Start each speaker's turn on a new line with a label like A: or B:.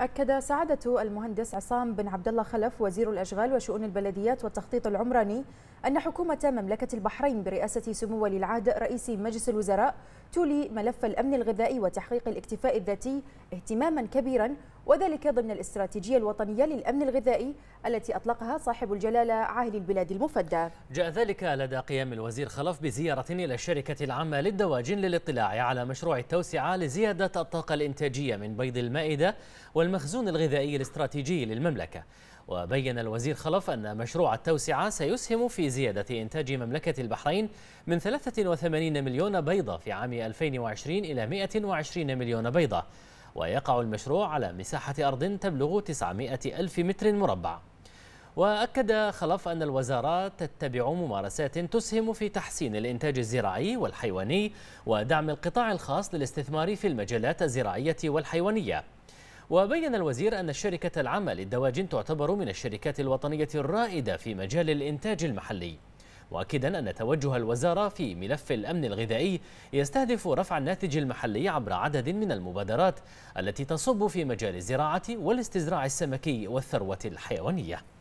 A: أكد سعادة المهندس عصام بن عبد الله خلف وزير الأشغال وشؤون البلديات والتخطيط العمراني أن حكومة مملكة البحرين برئاسة سمو ولي العهد رئيس مجلس الوزراء تولي ملف الأمن الغذائي وتحقيق الاكتفاء الذاتي اهتماما كبيرا وذلك ضمن الاستراتيجية الوطنية للأمن الغذائي التي أطلقها صاحب الجلالة عاهل البلاد المفدى
B: جاء ذلك لدى قيام الوزير خلف بزيارة إلى الشركة العامة للدواجن للاطلاع على مشروع التوسعة لزيادة الطاقة الإنتاجية من بيض المائدة والمخزون الغذائي الاستراتيجي للمملكة وبين الوزير خلف أن مشروع التوسعة سيسهم في زيادة إنتاج مملكة البحرين من 83 مليون بيضة في عام 2020 إلى 120 مليون بيضة ويقع المشروع على مساحة أرض تبلغ 900 ألف متر مربع وأكد خلف أن الوزارات تتبع ممارسات تسهم في تحسين الإنتاج الزراعي والحيواني ودعم القطاع الخاص للاستثمار في المجالات الزراعية والحيوانية وبين الوزير أن الشركة العامة للدواجن تعتبر من الشركات الوطنية الرائدة في مجال الإنتاج المحلي مؤكدا أن توجه الوزارة في ملف الأمن الغذائي يستهدف رفع الناتج المحلي عبر عدد من المبادرات التي تصب في مجال الزراعة والاستزراع السمكي والثروة الحيوانية